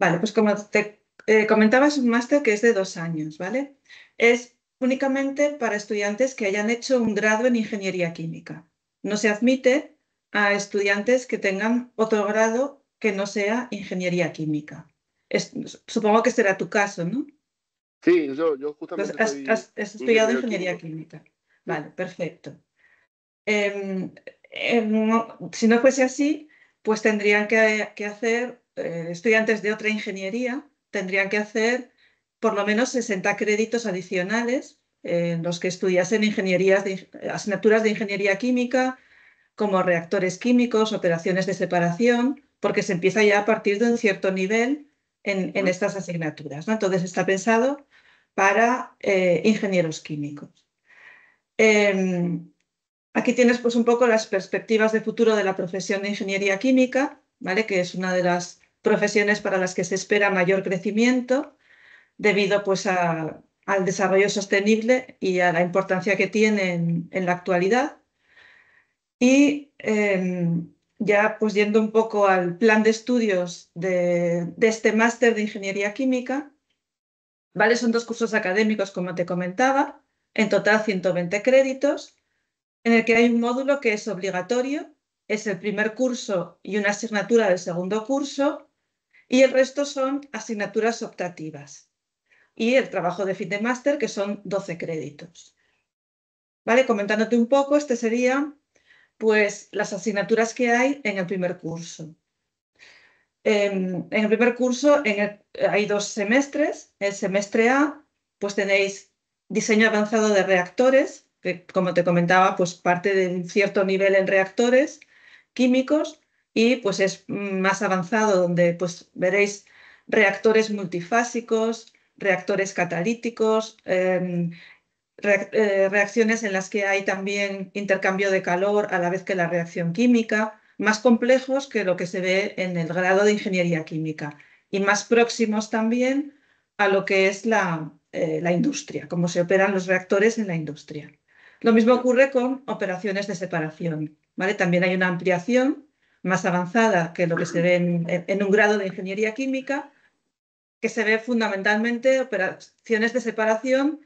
Vale, pues como te eh, comentaba, es un máster que es de dos años, ¿vale? Es únicamente para estudiantes que hayan hecho un grado en ingeniería química. No se admite a estudiantes que tengan otro grado que no sea ingeniería química. supongo que será tu caso, ¿no? Sí, yo, yo justamente. Pues, has, estudiado ingeniería química. Vale, perfecto. Em, em, si no fuese así, pues tendrían que hacer eh, estudiantes de otra ingeniería tendrían que hacer por lo menos 60 créditos adicionales eh, en los que estudiasen ingenierías asignaturas de ingeniería química, como reactores químicos, operaciones de separación, porque se empieza ya a partir de un cierto nivel en, estas asignaturas. ¿no? Entonces está pensado para eh, ingenieros químicos. Em, aquí tienes pues, un poco las perspectivas de futuro de la profesión de ingeniería química, ¿vale? que es una de las profesiones para las que se espera mayor crecimiento debido pues, al desarrollo sostenible y a la importancia que tienen en la actualidad. Y em, ya pues yendo un poco al plan de estudios de, este máster de Ingeniería Química, ¿vale? Son dos cursos académicos, como te comentaba, en total 120 créditos, en el que hay un módulo que es obligatorio, es el primer curso y una asignatura del segundo curso, y el resto son asignaturas optativas y el trabajo de fin de máster, que son 12 créditos. ¿Vale? Comentándote un poco, este serían pues las asignaturas que hay en el primer curso. Em, en, el primer curso hay dos semestres. El semestre A, pues tenéis diseño avanzado de reactores, que como te comentaba, pues parte de un cierto nivel en reactores químicos y pues es más avanzado donde pues veréis reactores multifásicos, reactores catalíticos, em, eh, reacciones en las que hay también intercambio de calor a la vez que la reacción química, más complejos que lo que se ve en el grado de ingeniería química y más próximos también a lo que es la, eh, industria, cómo se operan los reactores en la industria. Lo mismo ocurre con operaciones de separación. ¿vale? También hay una ampliación más avanzada que lo que se ve en, un grado de ingeniería química, que se ve fundamentalmente operaciones de separación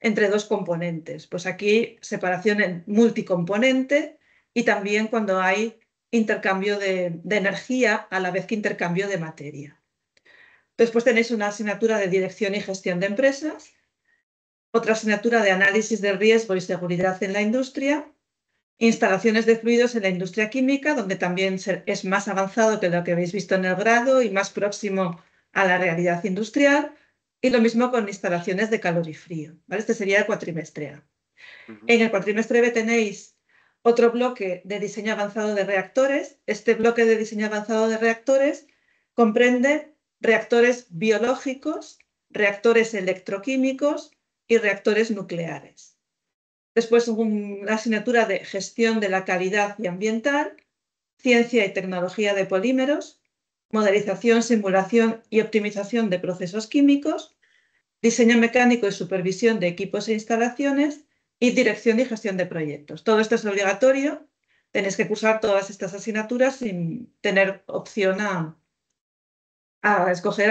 entre dos componentes. Pues aquí separación en multicomponente y también cuando hay intercambio de, de, energía a la vez que intercambio de materia. Después tenéis una asignatura de dirección y gestión de empresas, otra asignatura de análisis de riesgo y seguridad en la industria instalaciones de fluidos en la industria química, donde también es más avanzado que lo que habéis visto en el grado y más próximo a la realidad industrial, y lo mismo con instalaciones de calor y frío. Este sería el cuatrimestre A. En el cuatrimestre B tenéis otro bloque de diseño avanzado de reactores. Este bloque de diseño avanzado de reactores comprende reactores biológicos, reactores electroquímicos y reactores nucleares. Después una asignatura de gestión de la calidad y ambiental, ciencia y tecnología de polímeros, modelización, simulación y optimización de procesos químicos, diseño mecánico y supervisión de equipos e instalaciones y dirección y gestión de proyectos. Todo esto es obligatorio. Tenéis que cursar todas estas asignaturas sin tener opción a escoger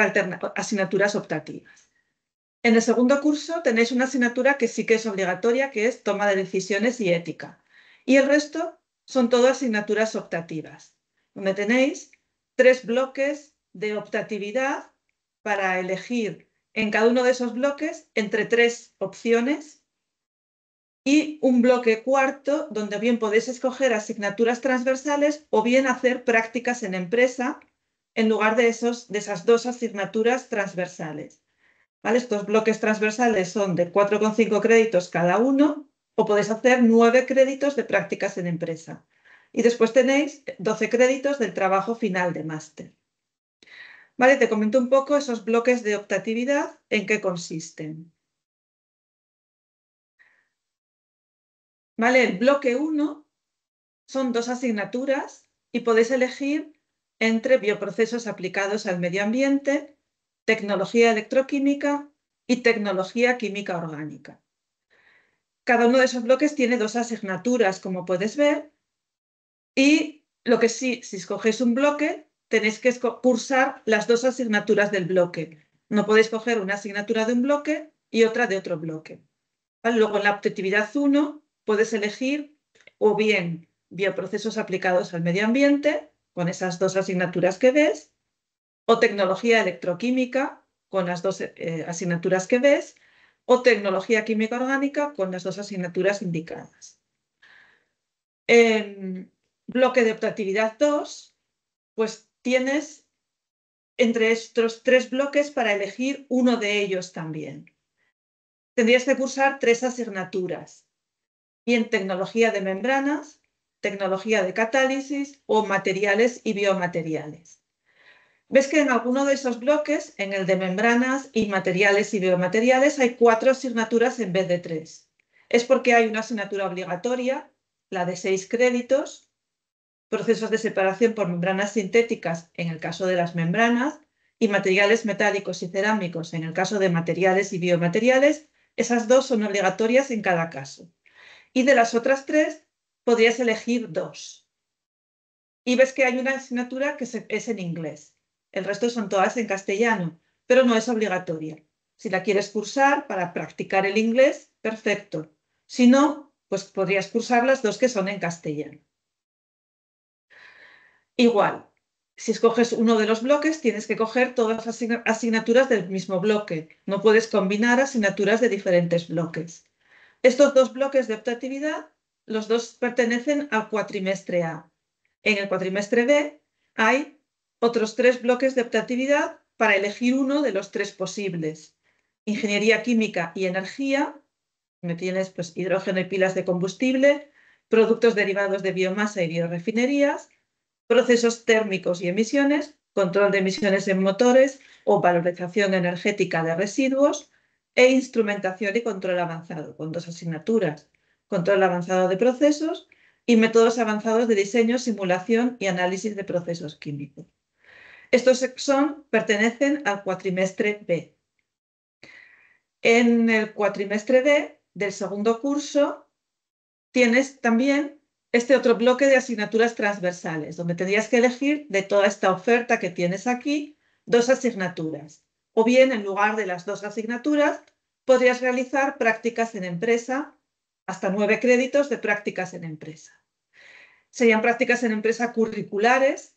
asignaturas optativas. En el segundo curso tenéis una asignatura que sí que es obligatoria, que es toma de decisiones y ética. Y el resto son todas asignaturas optativas, donde tenéis tres bloques de optatividad para elegir en cada uno de esos bloques entre tres opciones y un bloque cuarto donde bien podéis escoger asignaturas transversales o bien hacer prácticas en empresa en lugar de, de esas dos asignaturas transversales. Estos bloques transversales son de 4,5 créditos cada uno o podéis hacer 9 créditos de prácticas en empresa. Y después tenéis 12 créditos del trabajo final de máster. Vale, te comento un poco esos bloques de optatividad, en qué consisten. Vale, el bloque 1 son dos asignaturas y podéis elegir entre bioprocesos aplicados al medio ambiente tecnología electroquímica y tecnología química orgánica. Cada uno de esos bloques tiene dos asignaturas, como puedes ver, y lo que sí, si escogéis un bloque, tenéis que cursar las dos asignaturas del bloque. No podéis coger una asignatura de un bloque y otra de otro bloque. Luego en la objetividad 1 puedes elegir o bien bioprocesos aplicados al medio ambiente, con esas dos asignaturas que ves, o tecnología electroquímica con las dos eh, asignaturas que ves, o tecnología química orgánica con las dos asignaturas indicadas. En bloque de optatividad 2, pues tienes entre estos tres bloques para elegir uno de ellos también. Tendrías que cursar tres asignaturas, bien tecnología de membranas, tecnología de catálisis o materiales y biomateriales. Ves que en alguno de esos bloques, en el de membranas y materiales y biomateriales, hay cuatro asignaturas en vez de tres. Es porque hay una asignatura obligatoria, la de seis créditos, procesos de separación por membranas sintéticas en el caso de las membranas y materiales metálicos y cerámicos en el caso de materiales y biomateriales, esas dos son obligatorias en cada caso. Y de las otras tres, podrías elegir dos. Y ves que hay una asignatura que es en inglés el resto son todas en castellano, pero no es obligatoria. Si la quieres cursar para practicar el inglés, perfecto. Si no, pues podrías cursar las dos que son en castellano. Igual, si escoges uno de los bloques, tienes que coger todas las asignaturas del mismo bloque. No puedes combinar asignaturas de diferentes bloques. Estos dos bloques de optatividad, los dos pertenecen al cuatrimestre A. En el cuatrimestre B hay otros tres bloques de optatividad para elegir uno de los tres posibles. Ingeniería química y energía, donde tienes pues, hidrógeno y pilas de combustible, productos derivados de biomasa y biorefinerías, procesos térmicos y emisiones, control de emisiones en motores o valorización energética de residuos, e instrumentación y control avanzado, con dos asignaturas, control avanzado de procesos y métodos avanzados de diseño, simulación y análisis de procesos químicos. Estos son, pertenecen al cuatrimestre B. En el cuatrimestre D del segundo curso tienes también este otro bloque de asignaturas transversales, donde tendrías que elegir de toda esta oferta que tienes aquí dos asignaturas. O bien, en lugar de las dos asignaturas, podrías realizar prácticas en empresa, hasta nueve créditos de prácticas en empresa. Serían prácticas en empresa curriculares,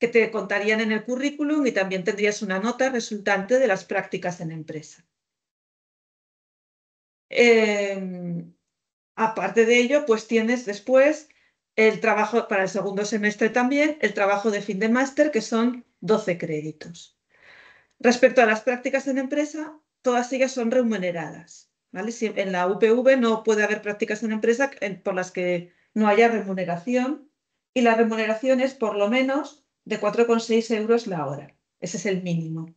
que te contarían en el currículum y también tendrías una nota resultante de las prácticas en empresa. Em, aparte de ello, pues tienes después el trabajo para el segundo semestre también, el trabajo de fin de máster, que son 12 créditos. Respecto a las prácticas en empresa, todas ellas son remuneradas. en la UPV no puede haber prácticas en empresa por las que no haya remuneración y la remuneración es por lo menos de 4,6 euros la hora. Ese es el mínimo,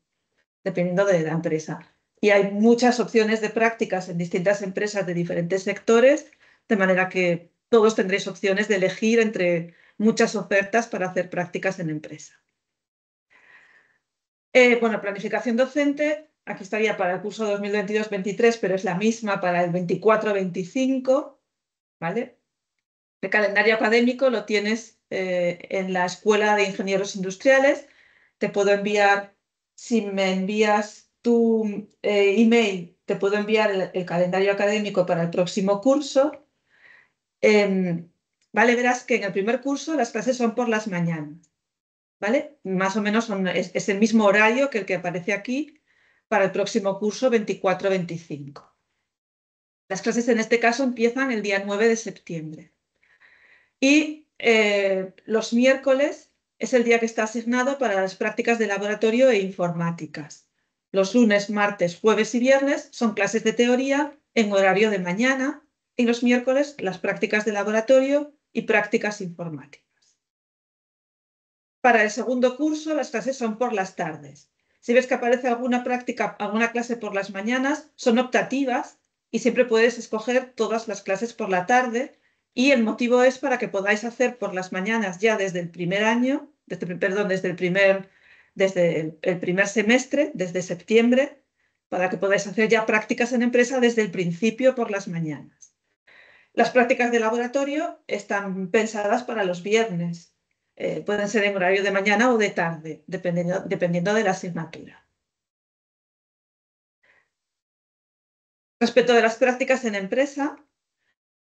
dependiendo de la empresa. Y hay muchas opciones de prácticas en distintas empresas de diferentes sectores, de manera que todos tendréis opciones de elegir entre muchas ofertas para hacer prácticas en empresa. Eh, bueno, planificación docente, aquí estaría para el curso 2022-23, pero es la misma para el 24-25, ¿vale? El calendario académico lo tienes eh, en la Escuela de Ingenieros Industriales. Te puedo enviar, si me envías tu eh, email, te puedo enviar el, calendario académico para el próximo curso. Em, vale, verás que en el primer curso las clases son por las mañanas. ¿Vale? Más o menos es, es el mismo horario que el que aparece aquí para el próximo curso 24-25. Las clases en este caso empiezan el día 9 de septiembre. Y eh, los miércoles es el día que está asignado para las prácticas de laboratorio e informáticas. Los lunes, martes, jueves y viernes son clases de teoría en horario de mañana y los miércoles las prácticas de laboratorio y prácticas informáticas. Para el segundo curso las clases son por las tardes. Si ves que aparece alguna práctica, alguna clase por las mañanas, son optativas y siempre puedes escoger todas las clases por la tarde y el motivo es para que podáis hacer por las mañanas ya desde el primer año, desde, perdón, desde el primer, desde el, primer semestre, desde septiembre, para que podáis hacer ya prácticas en empresa desde el principio por las mañanas. Las prácticas de laboratorio están pensadas para los viernes. Eh, pueden ser en horario de mañana o de tarde, dependiendo de la asignatura. Respecto de las prácticas en empresa,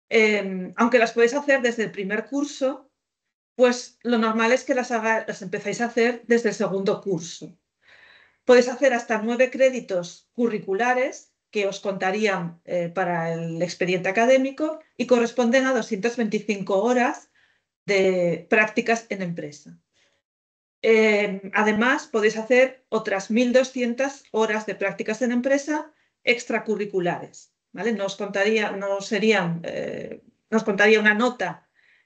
Em, aunque las podéis hacer desde el primer curso, pues lo normal es que las, empezáis a hacer desde el segundo curso. Podéis hacer hasta nueve créditos curriculares que os contarían eh, para el expediente académico y corresponden a 225 horas de prácticas en empresa. Em, además, podéis hacer otras 1.200 horas de prácticas en empresa extracurriculares. Nos contaría, eh, no os contaría una nota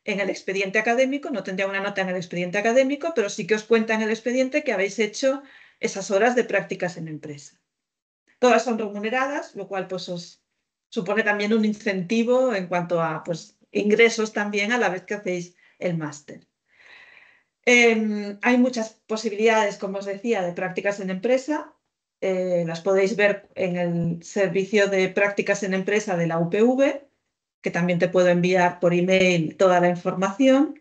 en el expediente académico, no tendría una nota en el expediente académico, pero sí que os cuenta en el expediente que habéis hecho esas horas de prácticas en empresa. Todas son remuneradas, lo cual pues os supone también un incentivo en cuanto a pues, ingresos también a la vez que hacéis el máster. Em, hay muchas posibilidades, como os decía, de prácticas en empresa. Eh, las podéis ver en el servicio de prácticas en empresa de la UPV, que también te puedo enviar por email toda la información.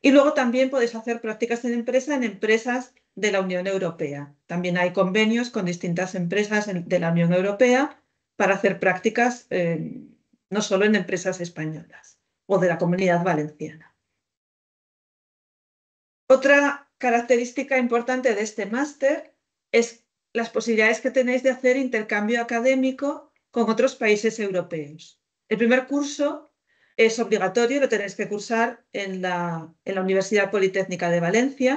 Y luego también podéis hacer prácticas en empresa en empresas de la Unión Europea. También hay convenios con distintas empresas de la Unión Europea para hacer prácticas eh, no solo en empresas españolas o de la comunidad valenciana. Otra característica importante de este máster es las posibilidades que tenéis de hacer intercambio académico con otros países europeos. El primer curso es obligatorio, lo tenéis que cursar en la, Universidad Politécnica de Valencia,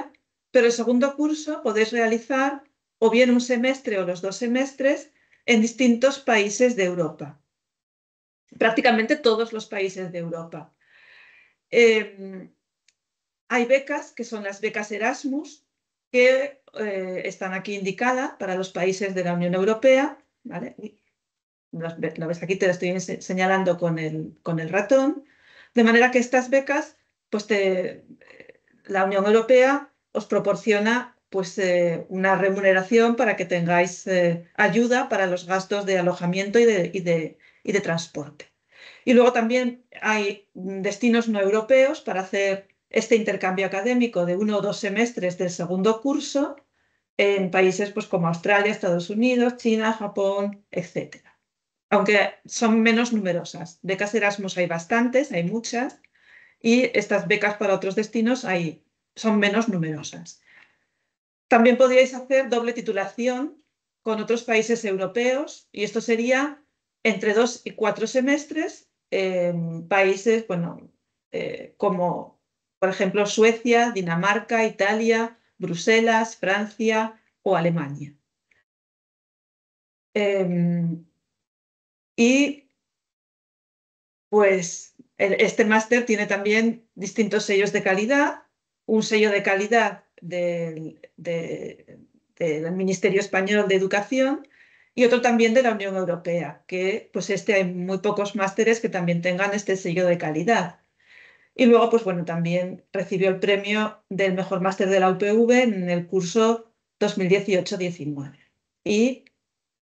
pero el segundo curso podéis realizar o bien un semestre o los dos semestres en distintos países de Europa, prácticamente todos los países de Europa. Em, hay becas que son las becas Erasmus, que eh, están aquí indicadas para los países de la Unión Europea. ¿vale? Lo ves aquí, te lo estoy señalando con el, con el ratón. De manera que estas becas, pues la Unión Europea os proporciona pues, eh, una remuneración para que tengáis eh, ayuda para los gastos de alojamiento y de, y de transporte. Y luego también hay destinos no europeos para hacer este intercambio académico de uno o dos semestres del segundo curso en países pues, como Australia, Estados Unidos, China, Japón, etc. Aunque son menos numerosas. Becas Erasmus hay bastantes, hay muchas, y estas becas para otros destinos hay, son menos numerosas. También podríais hacer doble titulación con otros países europeos, y esto sería entre dos y cuatro semestres, en países bueno, eh, como por ejemplo, Suecia, Dinamarca, Italia, Bruselas, Francia o Alemania. Em, y pues este máster tiene también distintos sellos de calidad, un sello de calidad del, del Ministerio Español de Educación y otro también de la Unión Europea, que pues este hay muy pocos másteres que también tengan este sello de calidad. Y luego, pues bueno, también recibió el premio del mejor máster de la UPV en el curso 2018-19. Y